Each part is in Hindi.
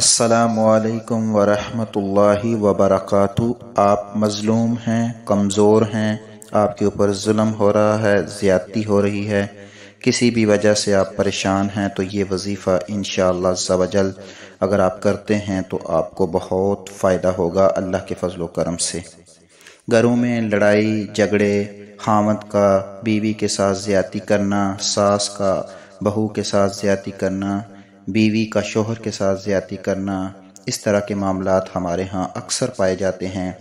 असलकम वरहमतुल्लाहि वबरकू आप मज़लूम हैं कमज़ोर हैं आपके ऊपर जुल्म हो रहा है ज़्यादती हो रही है किसी भी वजह से आप परेशान हैं तो ये वजीफ़ा इन शजल अगर आप करते हैं तो आपको बहुत फ़ायदा होगा अल्लाह के फजल करम से घरों में लड़ाई झगड़े हामद का बीवी के साथ ज़्यादती करना सास का बहू के साथ ज़्यादती करना बीवी का शोहर के साथ ज्यादा करना इस तरह के मामला हमारे यहाँ अक्सर पाए जाते हैं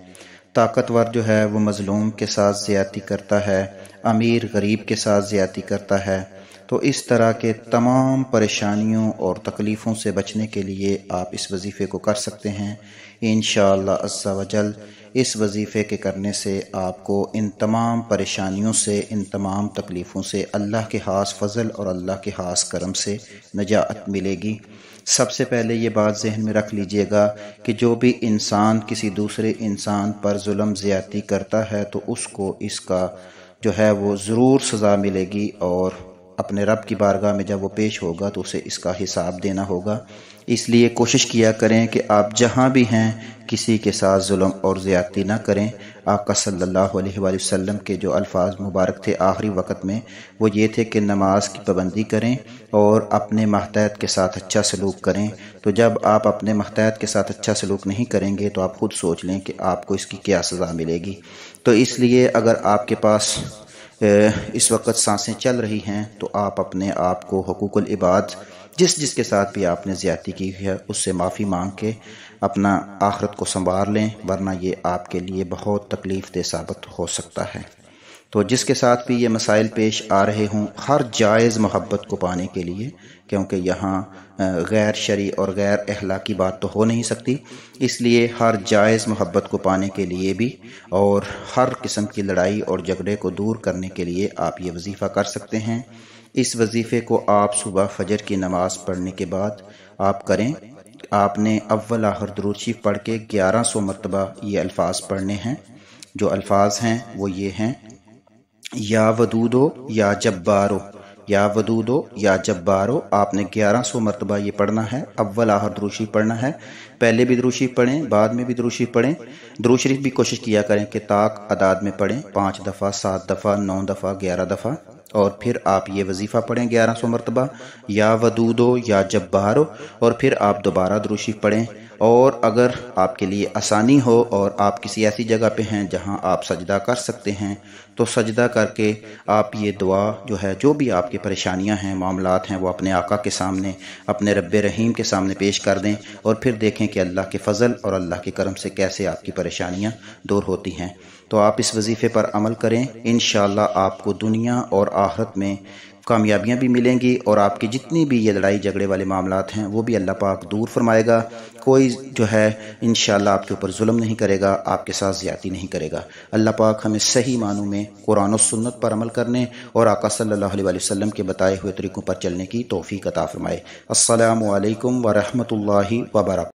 ताकतवर जो है वो मज़लूम के साथ ज्यादा करता है अमीर गरीब के साथ ज्यादा करता है तो इस तरह के तमाम परेशानियों और तकलीफ़ों से बचने के लिए आप इस वजीफ़े को कर सकते हैं इन शजल इस वजीफ़े के करने से आपको इन तमाम परेशानियों से इन तमाम तकलीफ़ों से अल्लाह के हास फजल और अल्लाह के हास करम से नजात मिलेगी सबसे पहले ये बात जहन में रख लीजिएगा कि जो भी इंसान किसी दूसरे इंसान पर म ज़्यादी करता है तो उसको इसका जो है वो ज़रूर सज़ा मिलेगी और अपने रब की बारगाह में जब वो पेश होगा तो उसे इसका हिसाब देना होगा इसलिए कोशिश किया करें कि आप जहाँ भी हैं किसी के साथ जुल्म और ज़्यादती ना करें आपका सल्लल्लाहु अलैहि वसल्लम के जो अल्फाज मुबारक थे आखिरी वक्त में वो ये थे कि नमाज की पाबंदी करें और अपने महतैत के साथ अच्छा सलूक करें तो जब आप अपने महतैत के साथ अच्छा सलूक नहीं करेंगे तो आप ख़ुद सोच लें कि आपको इसकी क्या सज़ा मिलेगी तो इसलिए अगर आपके पास इस वक्त सांसें चल रही हैं तो आप अपने आप को हकूक़ल इबाद जिस जिस के साथ भी आपने ज़्यादती की है उससे माफ़ी मांग के अपना आखरत को संवार लें वरना ये आपके लिए बहुत तकलीफ़ दे साबित हो सकता है तो जिसके साथ भी ये मसाइल पेश आ रहे हों हर जायज़ मोहब्बत को पाने के लिए क्योंकि यहाँ गैर शरी और गैर अहला की बात तो हो नहीं सकती इसलिए हर जायज़ मोहब्बत को पाने के लिए भी और हर किस्म की लड़ाई और झगड़े को दूर करने के लिए आप ये वजीफ़ा कर सकते हैं इस वजीफ़े को आप सुबह फजर की नमाज़ पढ़ने के बाद आप करें आपने अव्वल आहर दरूशी पढ़ के ग्यारह सौ मरतबा ये अल्फाज पढ़ने हैं जो अल्फाज हैं वो ये हैं या वदूदो या जब्बारो या वदूदो या जब्बारो आपने 1100 मरतबा ये पढ़ना है अव्वल आहर द्रूशी पढ़ना है पहले भी द्रुशी पढ़ें बाद में भी द्रुशी पढ़ें द्रुशरीफ भी कोशिश किया करें कि ताक अदाद में पढ़ें पाँच दफ़ा सात दफ़ा नौ दफ़ा ग्यारह दफ़ा और फिर आप ये वजीफ़ा पढ़ें ग्यारह सौ मरतबा या वदूदो या हो और फिर आप दोबारा दुरुशी पढ़ें और अगर आपके लिए आसानी हो और आप किसी ऐसी जगह पे हैं जहां आप सजदा कर सकते हैं तो सजदा करके आप ये दुआ जो है जो भी आपके परेशानियां हैं मामलात हैं वो अपने आका के सामने अपने रब रहीम के सामने पेश कर दें और फिर देखें कि अल्लाह के फ़ज़ल और अल्लाह के करम से कैसे आपकी परेशानियाँ दूर होती हैं तो आप इस वजीफ़े पर अमल करें इन आपको दुनिया और आहरत में कामयाबियाँ भी मिलेंगी और आपकी जितनी भी ये लड़ाई झगड़े वाले मामला हैं वो भी अल्लाह पाक दूर फरमाएगा कोई जो है इन आपके ऊपर जुल्म नहीं करेगा आपके साथ ज़्यादती नहीं करेगा अल्लाह पाक हमें सही मानों में कुरान और सुन्नत पर अमल करने और आका सल्ला वसम के बताए हुए तरीक़ों पर चलने की तोफ़ी कता फ़रमाए असल वरहमल वबरक